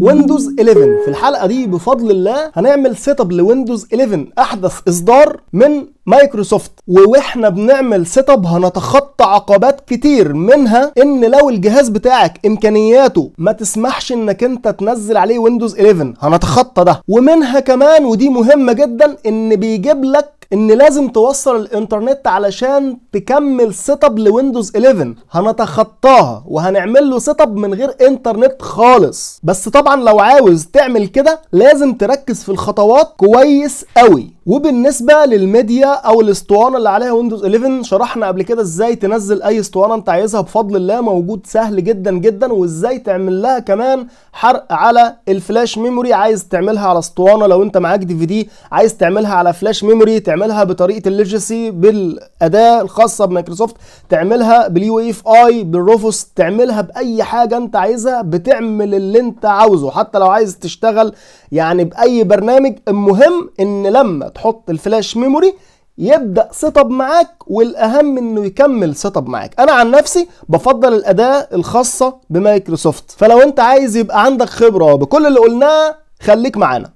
ويندوز 11 في الحلقه دي بفضل الله هنعمل سيت اب لويندوز 11 احدث اصدار من مايكروسوفت واحنا بنعمل سيت اب هنتخطى عقبات كتير منها ان لو الجهاز بتاعك امكانياته ما تسمحش انك انت تنزل عليه ويندوز 11 هنتخطى ده ومنها كمان ودي مهمه جدا ان بيجيب لك ان لازم توصل الانترنت علشان تكمل سيت اب لويندوز 11 هنتخطاها وهنعمل له سيت اب من غير انترنت خالص بس طبعا لو عاوز تعمل كده لازم تركز في الخطوات كويس قوي وبالنسبه للميديا او الاسطوانه اللي عليها ويندوز 11 شرحنا قبل كده ازاي تنزل اي اسطوانه انت عايزها بفضل الله موجود سهل جدا جدا وازاي تعمل لها كمان حرق على الفلاش ميموري عايز تعملها على اسطوانه لو انت معاك دي في دي عايز تعملها على فلاش ميموري تعملها بطريقه الليجسي بالاداه الخاصه بمايكروسوفت تعملها باليو اف اي بالروفوس تعملها باي حاجه انت عايزها بتعمل اللي انت عاوزه حتى لو عايز تشتغل يعني باي برنامج المهم ان لما تحط الفلاش ميموري يبدا سيت اب معاك والاهم انه يكمل سيت اب معاك انا عن نفسي بفضل الاداه الخاصه بمايكروسوفت فلو انت عايز يبقى عندك خبره بكل اللي قلناه خليك معانا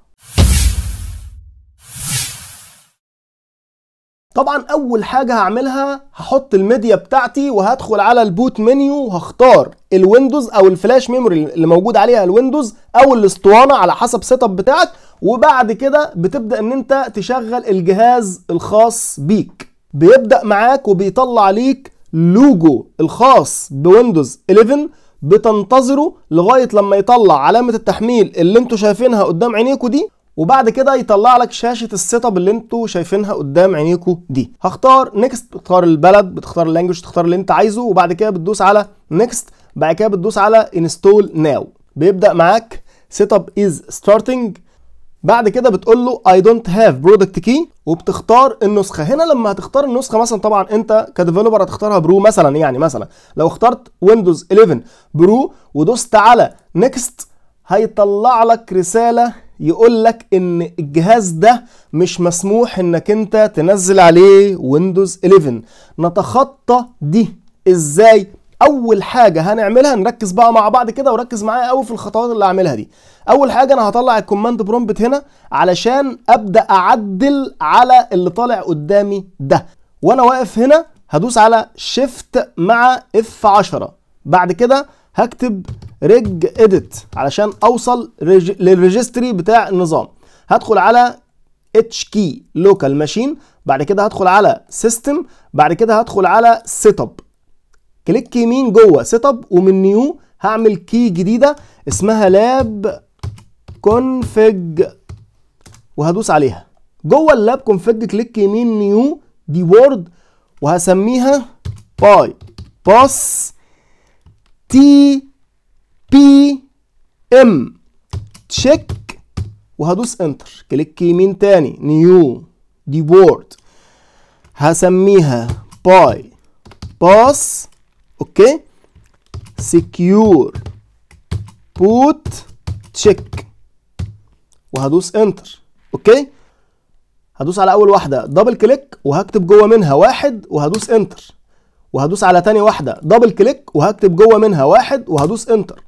طبعا اول حاجة هعملها هحط الميديا بتاعتي وهدخل على البوت منيو وهختار الويندوز او الفلاش ميموري اللي موجود عليها الويندوز او الاسطوانة على حسب سيت اب بتاعك وبعد كده بتبدأ ان انت تشغل الجهاز الخاص بيك بيبدأ معاك وبيطلع ليك لوجو الخاص بويندوز 11 بتنتظره لغاية لما يطلع علامة التحميل اللي انتوا شايفينها قدام عينيكوا دي وبعد كده يطلع لك شاشه السيت اب اللي انتوا شايفينها قدام عينيكوا دي هختار نيكست بتختار البلد بتختار اللانجوج تختار اللي انت عايزه وبعد كده بتدوس على نيكست بعد كده بتدوس على انستول ناو بيبدا معاك سيت اب از ستارتنج بعد كده بتقول له اي دونت هاف برودكت كي وبتختار النسخه هنا لما هتختار النسخه مثلا طبعا انت كديفلوبر هتختارها برو مثلا يعني مثلا لو اخترت ويندوز 11 برو ودوست على نيكست هيطلع لك رساله يقول لك ان الجهاز ده مش مسموح انك انت تنزل عليه ويندوز 11 نتخطى دي ازاي اول حاجه هنعملها نركز بقى مع بعض كده وركز معايا قوي في الخطوات اللي هعملها دي اول حاجه انا هطلع الكوماند برومبت هنا علشان ابدا اعدل على اللي طالع قدامي ده وانا واقف هنا هدوس على شيفت مع اف 10 بعد كده هكتب ريج اديت علشان اوصل للريجستري بتاع النظام هدخل على اتش كي لوكال ماشين بعد كده هدخل على سيستم بعد كده هدخل على سيت اب كليك يمين جوه سيت اب ومن نيو هعمل كي جديده اسمها لاب كونفج وهدوس عليها جوه اللاب كونفج كليك يمين نيو دي وورد وهسميها باي باس تي بي ام تشيك وهدوس انتر كليك يمين تاني نيو دي وورد هسميها باي باس اوكي سكيور بوت تشيك وهدوس انتر اوكي هدوس على اول واحده دبل كليك وهكتب جوه منها واحد وهدوس انتر وهدوس على تاني واحده دبل كليك وهكتب جوه منها واحد وهدوس انتر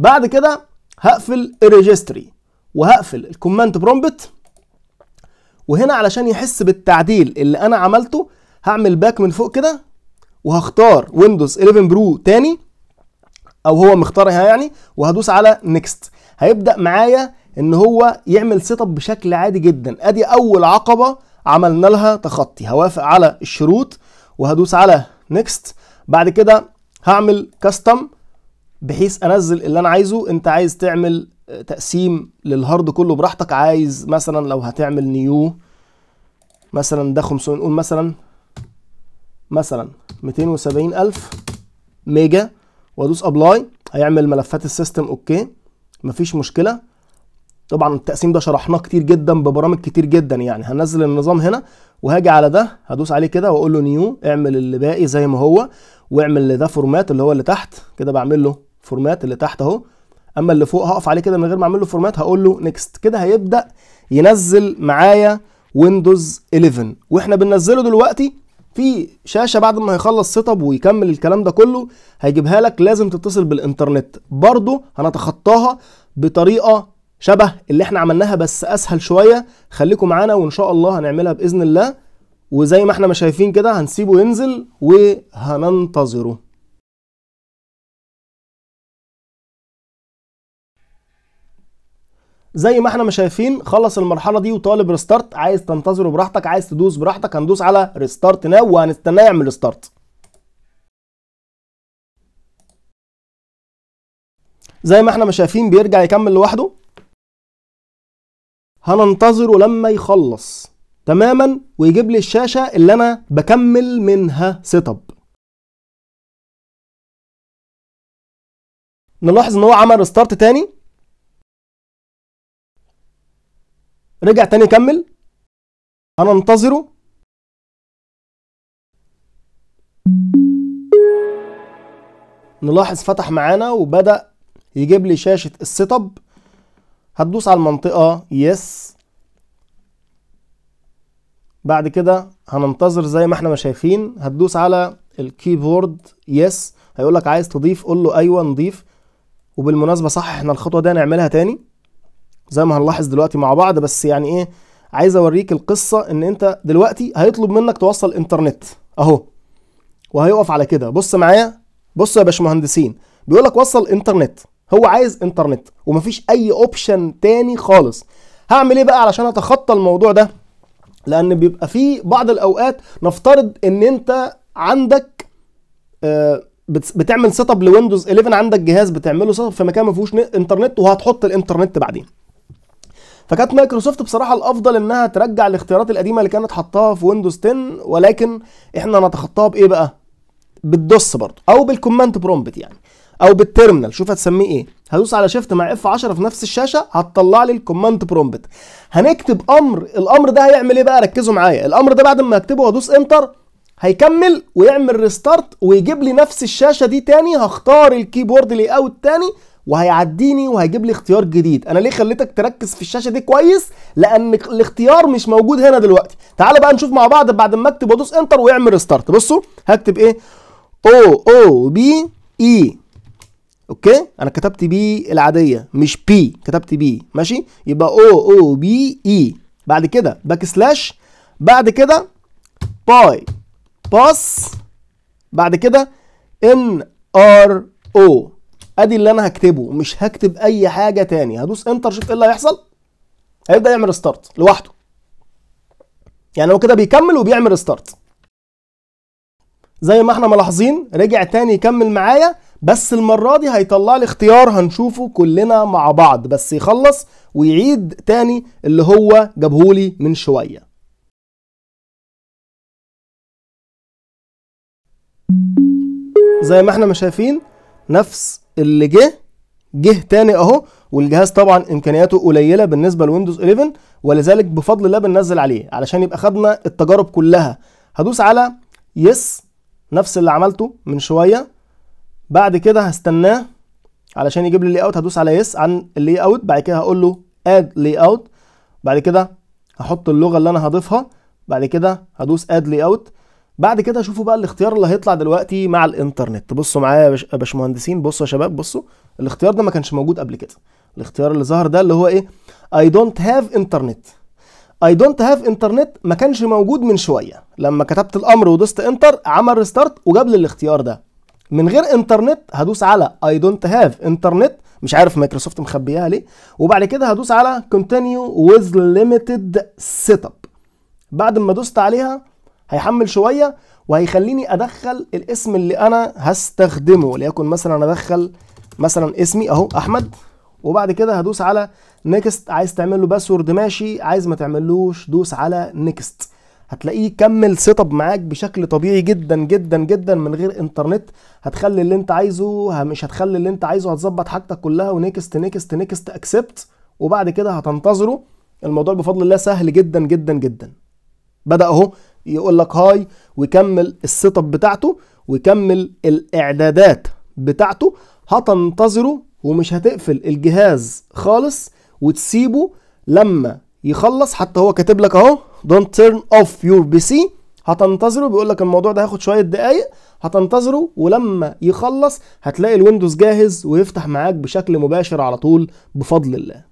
بعد كده هقفل الريجستري وهقفل الكوماند برومبت وهنا علشان يحس بالتعديل اللي انا عملته هعمل باك من فوق كده وهختار ويندوز 11 برو تاني او هو مختارها يعني وهدوس على نيكست هيبدا معايا ان هو يعمل سيت اب بشكل عادي جدا ادي اول عقبه عملنا لها تخطي هوافق على الشروط وهدوس على نيكست بعد كده هعمل كاستم بحيث انزل اللي انا عايزه انت عايز تعمل آه، تقسيم للهارد كله براحتك عايز مثلا لو هتعمل نيو مثلا ده 500 نقول مثلا مثلا 270 الف ميجا وادوس ابلاي هيعمل ملفات السيستم اوكي مفيش مشكله طبعا التقسيم ده شرحناه كتير جدا ببرامج كتير جدا يعني هنزل النظام هنا وهاجي على ده هدوس عليه كده واقول له نيو اعمل اللي باقي زي ما هو واعمل لده فورمات اللي هو اللي تحت كده بعمل له فورمات اللي تحت اهو اما اللي فوق هقف عليه كده من غير ما اعمل له فورمات هقول له نيكست كده هيبدا ينزل معايا ويندوز 11 واحنا بننزله دلوقتي في شاشه بعد ما هيخلص سيت اب ويكمل الكلام ده كله هيجيبها لك لازم تتصل بالانترنت برضه هنتخطاها بطريقه شبه اللي احنا عملناها بس اسهل شويه خليكم معانا وان شاء الله هنعملها باذن الله وزي ما احنا ما شايفين كده هنسيبه ينزل وهننتظره زي ما احنا ما شايفين خلص المرحله دي وطالب ريستارت عايز تنتظره براحتك عايز تدوس براحتك هندوس على ريستارت ناو وهنستناه يعمل ريستارت زي ما احنا ما شايفين بيرجع يكمل لوحده هننتظره لما يخلص تماما ويجيب لي الشاشه اللي انا بكمل منها سيت اب نلاحظ ان هو عمل ريستارت تاني رجع تاني كمل انا انتظره نلاحظ فتح معانا وبدأ يجيب لي شاشة السيت اب هتدوس على المنطقة يس بعد كده هننتظر زي ما احنا ما شايفين هتدوس على الكيبورد يس هيقولك عايز تضيف قول له ايوه نضيف وبالمناسبة صح احنا الخطوة دي هنعملها تاني زي ما هنلاحظ دلوقتي مع بعض بس يعني ايه عايز اوريك القصه ان انت دلوقتي هيطلب منك توصل انترنت اهو وهيقف على كده بص معايا بص يا باشمهندسين بيقول لك وصل انترنت هو عايز انترنت ومفيش اي اوبشن تاني خالص هعمل ايه بقى علشان اتخطى الموضوع ده لان بيبقى في بعض الاوقات نفترض ان انت عندك آه، بتعمل سيت اب لويندوز 11 عندك جهاز بتعمله سيت اب في مكان ما فيهوش انترنت وهتحط الانترنت بعدين فكانت مايكروسوفت بصراحه الافضل انها ترجع الاختيارات القديمه اللي كانت حطاها في ويندوز 10 ولكن احنا نتخطاها بايه بقى بالدوس برضه او بالكوماند برومبت يعني او بالترمينال شوف هتسميه ايه هدوس على شيفت مع اف 10 في نفس الشاشه هتطلع لي الكوماند برومبت هنكتب امر الامر ده هيعمل ايه بقى ركزوا معايا الامر ده بعد ما اكتبه وادوس انتر هيكمل ويعمل ريستارت ويجيب لي نفس الشاشه دي تاني هختار الكيبورد لي اوت تاني وهيعديني وهيجيب لي اختيار جديد انا ليه خليتك تركز في الشاشه دي كويس لان الاختيار مش موجود هنا دلوقتي تعال بقى نشوف مع بعض بعد ما اكتب وادوس انتر ويعمل ريستارت بصوا هكتب ايه او او بي اي اوكي انا كتبت بي العاديه مش بي كتبت بي ماشي يبقى او او بي اي بعد كده باك سلاش بعد كده باي باس بعد كده ان ار او ادي اللي انا هكتبه مش هكتب اي حاجه تاني هدوس انتر شوف ايه اللي هيحصل هيبدا يعمل ستارت لوحده يعني هو كده بيكمل وبيعمل ستارت زي ما احنا ملاحظين رجع تاني يكمل معايا بس المرة دي هيطلع لي اختيار هنشوفه كلنا مع بعض بس يخلص ويعيد تاني اللي هو جابهولي من شوية زي ما احنا ما شايفين نفس اللي جه جه تاني اهو والجهاز طبعا امكانياته قليله بالنسبه لويندوز 11 ولذلك بفضل الله بننزل عليه علشان يبقى خدنا التجارب كلها هدوس على يس نفس اللي عملته من شويه بعد كده هستناه علشان يجيب لي لي اوت هدوس على يس عن اللي اوت بعد كده هقول له اد لي اوت بعد كده هحط اللغه اللي انا هضيفها بعد كده هدوس اد لي اوت بعد كده شوفوا بقى الاختيار اللي هيطلع دلوقتي مع الانترنت بصوا معايا يا بش... باشمهندسين بصوا يا شباب بصوا الاختيار ده ما كانش موجود قبل كده الاختيار اللي ظهر ده اللي هو ايه اي دونت هاف انترنت اي دونت هاف انترنت ما كانش موجود من شويه لما كتبت الامر ودوست انتر عمل ريستارت وجاب لي الاختيار ده من غير انترنت هدوس على اي دونت هاف انترنت مش عارف مايكروسوفت مخبياها ليه وبعد كده هدوس على كونتينيو ويز ليميتد سيت اب بعد ما دوست عليها هيحمل شويه وهيخليني ادخل الاسم اللي انا هستخدمه ليكن مثلا ادخل مثلا اسمي اهو احمد وبعد كده هدوس على نيكست عايز تعمل له باسورد ماشي عايز ما تعملوش دوس على نيكست هتلاقيه كمل سيت اب معاك بشكل طبيعي جدا جدا جدا من غير انترنت هتخلي اللي انت عايزه مش هتخلي اللي انت عايزه هتظبط حاجتك كلها ونيكست نيكست نيكست اكسبت وبعد كده هتنتظره الموضوع بفضل الله سهل جدا جدا جدا بدا اهو يقول لك هاي ويكمل السيت اب بتاعته ويكمل الاعدادات بتاعته هتنتظره ومش هتقفل الجهاز خالص وتسيبه لما يخلص حتى هو كاتب لك اهو دونت تيرن اوف يور بي سي هتنتظره بيقول لك الموضوع ده هياخد شويه دقايق هتنتظره ولما يخلص هتلاقي الويندوز جاهز ويفتح معاك بشكل مباشر على طول بفضل الله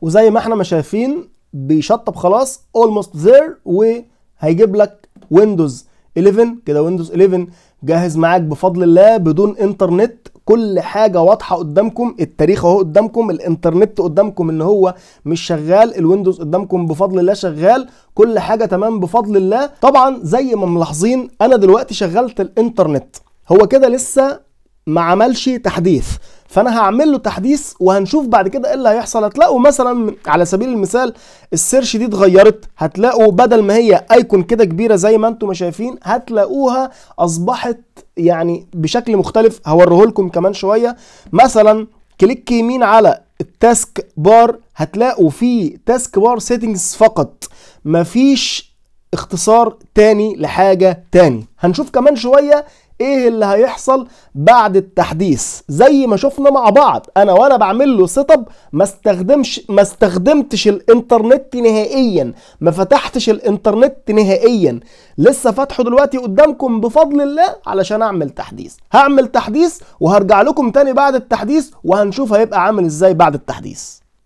وزي ما احنا ما شايفين بيشطب خلاص almost there وهيجيب لك ويندوز 11 كده ويندوز 11 جاهز معاك بفضل الله بدون انترنت كل حاجه واضحه قدامكم التاريخ اهو قدامكم الانترنت قدامكم ان هو مش شغال الويندوز قدامكم بفضل الله شغال كل حاجه تمام بفضل الله طبعا زي ما ملاحظين انا دلوقتي شغلت الانترنت هو كده لسه ما عملش تحديث فانا هعمل له تحديث وهنشوف بعد كده ايه اللي هيحصل هتلاقوا مثلا على سبيل المثال السيرش دي اتغيرت هتلاقوا بدل ما هي ايكون كده كبيره زي ما انتم شايفين هتلاقوها اصبحت يعني بشكل مختلف هوريه لكم كمان شويه مثلا كليك يمين على التاسك بار هتلاقوا في تاسك بار سيتنجز فقط مفيش اختصار تاني لحاجة تاني هنشوف كمان شوية ايه اللي هيحصل بعد التحديث زي ما شفنا مع بعض انا وانا بعمل له سيت اب ما استخدمش ما استخدمتش الانترنت نهائيا ما فتحتش الانترنت نهائيا لسه فاتحه دلوقتي قدامكم بفضل الله علشان اعمل تحديث هعمل تحديث وهرجع لكم تاني بعد التحديث وهنشوف هيبقى عامل ازاي بعد التحديث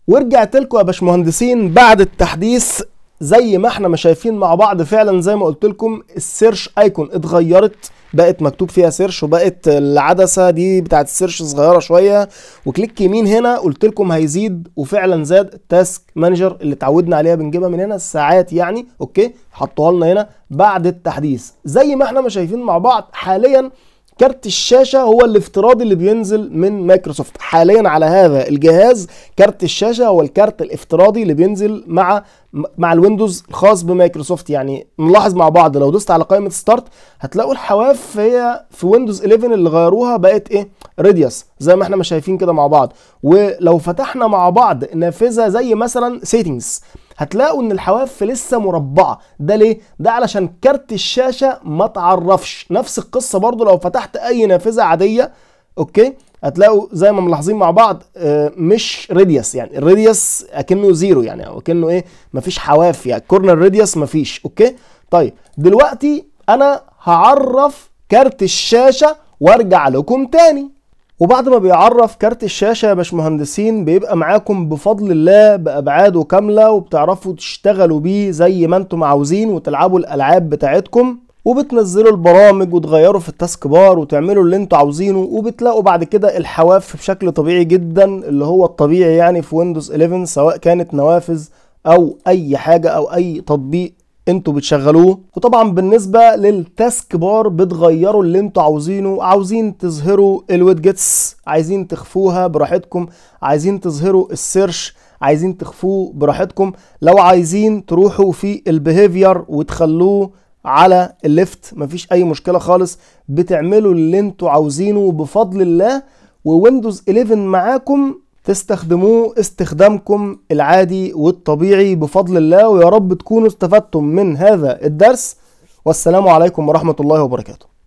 ورجعت لكم يا باشمهندسين بعد التحديث زي ما احنا ما شايفين مع بعض فعلا زي ما قلت لكم السيرش ايكون اتغيرت بقت مكتوب فيها سيرش وبقت العدسه دي بتاعت السيرش صغيره شويه وكليك يمين هنا قلت لكم هيزيد وفعلا زاد التاسك مانجر اللي اتعودنا عليها بنجيبها من هنا الساعات يعني اوكي حطوها لنا هنا بعد التحديث زي ما احنا ما شايفين مع بعض حاليا كارت الشاشه هو الافتراضي اللي بينزل من مايكروسوفت حاليا على هذا الجهاز كارت الشاشه هو الكارت الافتراضي اللي بينزل مع مع الويندوز الخاص بمايكروسوفت يعني نلاحظ مع بعض لو دوست على قائمه ستارت هتلاقوا الحواف هي في ويندوز 11 اللي غيروها بقت ايه ريديوس زي ما احنا ما شايفين كده مع بعض ولو فتحنا مع بعض نافذه زي مثلا سيتنجز هتلاقوا ان الحواف لسه مربعه ده ليه ده علشان كارت الشاشه ما تعرفش نفس القصه برضو لو فتحت اي نافذه عاديه اوكي هتلاقوا زي ما ملاحظين مع بعض آه، مش ريديوس يعني الريديوس اكنه زيرو يعني او اكنه ايه مفيش حواف يعني كورنر راديوس مفيش اوكي طيب دلوقتي انا هعرف كارت الشاشه وارجع لكم تاني وبعد ما بيعرف كارت الشاشة يا باشمهندسين بيبقى معاكم بفضل الله بأبعاده كاملة وبتعرفوا تشتغلوا بيه زي ما انتم عاوزين وتلعبوا الألعاب بتاعتكم وبتنزلوا البرامج وتغيروا في التاسك بار وتعملوا اللي انتم عاوزينه وبتلاقوا بعد كده الحواف بشكل طبيعي جدا اللي هو الطبيعي يعني في ويندوز 11 سواء كانت نوافذ او اي حاجة او اي تطبيق انتوا بتشغلوه وطبعا بالنسبه للتاسك بار بتغيروا اللي انتوا عاوزينه عاوزين تظهروا الويدجتس عايزين تخفوها براحتكم عايزين تظهروا السيرش عايزين تخفوه براحتكم لو عايزين تروحوا في البيهيفير وتخلوه على الليفت مفيش اي مشكله خالص بتعملوا اللي انتوا عاوزينه بفضل الله وويندوز 11 معاكم تستخدموه استخدامكم العادي والطبيعي بفضل الله ويا رب تكونوا استفدتم من هذا الدرس والسلام عليكم ورحمة الله وبركاته